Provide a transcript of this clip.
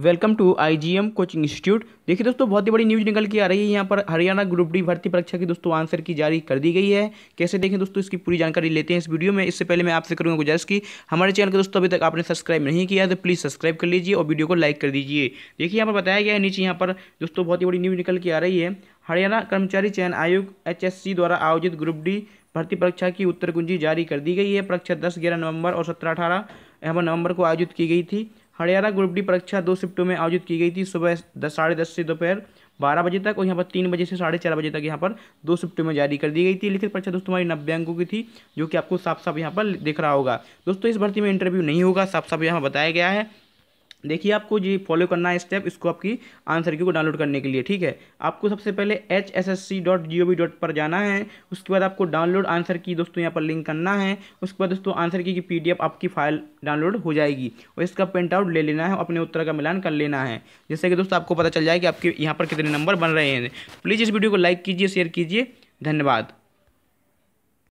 welcome to IGM coaching institute देखिए दोस्तों बहुत ही बड़ी न्यूज निकल के आ रही है यहाँ पर हरियाणा ग्रुप डी भर्ती परीक्षा की दोस्तों आंसर की जारी कर दी गई है कैसे देखें दोस्तों इसकी पूरी जानकारी लेते हैं इस वीडियो में इससे पहले मैं आपसे करूँगा गुजारिश की हमारे चैनल को दोस्तों अभी तक आपने सब्सक्राइब नहीं किया तो प्लीज़ सब्सक्राइब कर लीजिए और वीडियो को लाइक कर दीजिए देखिए यहाँ पर बताया गया है नीचे यहाँ पर दोस्तों बहुत ही बड़ी न्यूज निकल के आ रही है हरियाणा कर्मचारी चयन आयोग एच द्वारा आयोजित ग्रुप डी भर्ती परीक्षा की उत्तर कुंजी जारी कर दी गई है परीक्षा दस ग्यारह नवंबर और सत्रह अठारह नवंबर को आयोजित की गई थी हरियाणा ग्रुप डी परीक्षा दो शिफ्टों में आयोजित की गई थी सुबह दस साढ़े दस से दोपहर बारह बजे तक और यहाँ पर तीन बजे से साढ़े चार बजे तक यहाँ पर दो शिफ्टों में जारी कर दी गई थी लिखित परीक्षा दोस्तों हमारी नब्बे अंकों की थी जो कि आपको साफ साफ यहाँ पर दिख रहा होगा दोस्तों इस भर्ती में इंटरव्यू नहीं होगा साफ साफ यहाँ बताया गया है देखिए आपको जी फॉलो करना है स्टेप इसको आपकी आंसर की को डाउनलोड करने के लिए ठीक है आपको सबसे पहले H S S C dot G O V dot पर जाना है उसके बाद आपको डाउनलोड आंसर की दोस्तों यहाँ पर लिंक करना है उसके बाद दोस्तों answer key, key P D F आपकी फाइल डाउनलोड हो जाएगी और इसका प्रिंट आउट ले लेना है अपने उत्तर का मिलान कर लेना है जैसे कि दोस्तों आपको पता चल जाए कि आपके यहाँ पर कितने नंबर बन रहे हैं प्लीज़ इस वीडियो को लाइक कीजिए शेयर कीजिए धन्यवाद